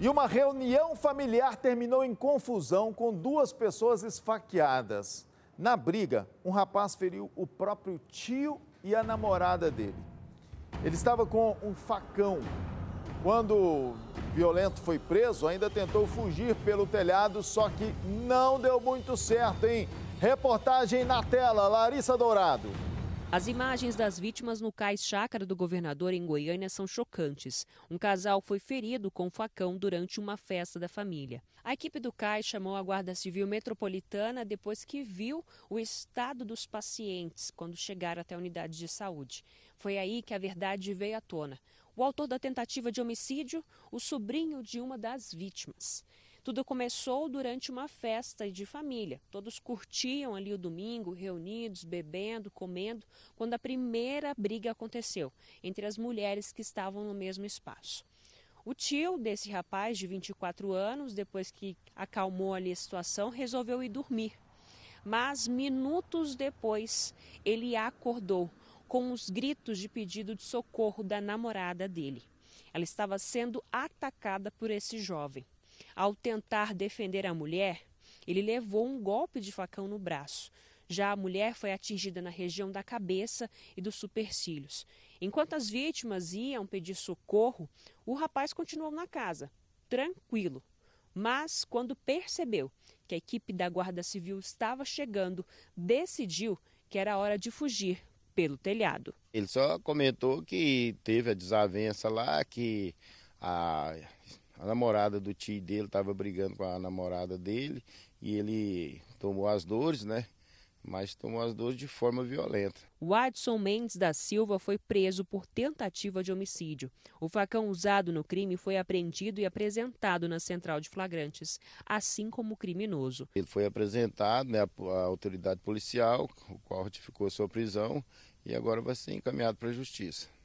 E uma reunião familiar terminou em confusão com duas pessoas esfaqueadas. Na briga, um rapaz feriu o próprio tio e a namorada dele. Ele estava com um facão. Quando o violento foi preso, ainda tentou fugir pelo telhado, só que não deu muito certo, hein? Reportagem na tela, Larissa Dourado. As imagens das vítimas no cais chácara do governador em Goiânia são chocantes. Um casal foi ferido com um facão durante uma festa da família. A equipe do cais chamou a Guarda Civil Metropolitana depois que viu o estado dos pacientes quando chegaram até a unidade de saúde. Foi aí que a verdade veio à tona. O autor da tentativa de homicídio, o sobrinho de uma das vítimas. Tudo começou durante uma festa de família. Todos curtiam ali o domingo, reunidos, bebendo, comendo, quando a primeira briga aconteceu entre as mulheres que estavam no mesmo espaço. O tio desse rapaz de 24 anos, depois que acalmou ali a situação, resolveu ir dormir. Mas minutos depois, ele acordou com os gritos de pedido de socorro da namorada dele. Ela estava sendo atacada por esse jovem. Ao tentar defender a mulher, ele levou um golpe de facão no braço. Já a mulher foi atingida na região da cabeça e dos supercílios. Enquanto as vítimas iam pedir socorro, o rapaz continuou na casa, tranquilo. Mas, quando percebeu que a equipe da Guarda Civil estava chegando, decidiu que era hora de fugir pelo telhado. Ele só comentou que teve a desavença lá, que a a namorada do tio dele estava brigando com a namorada dele e ele tomou as dores, né? Mas tomou as dores de forma violenta. O Adson Mendes da Silva foi preso por tentativa de homicídio. O facão usado no crime foi apreendido e apresentado na central de flagrantes, assim como o criminoso. Ele foi apresentado né, à autoridade policial, o qual ratificou sua prisão e agora vai ser encaminhado para a justiça.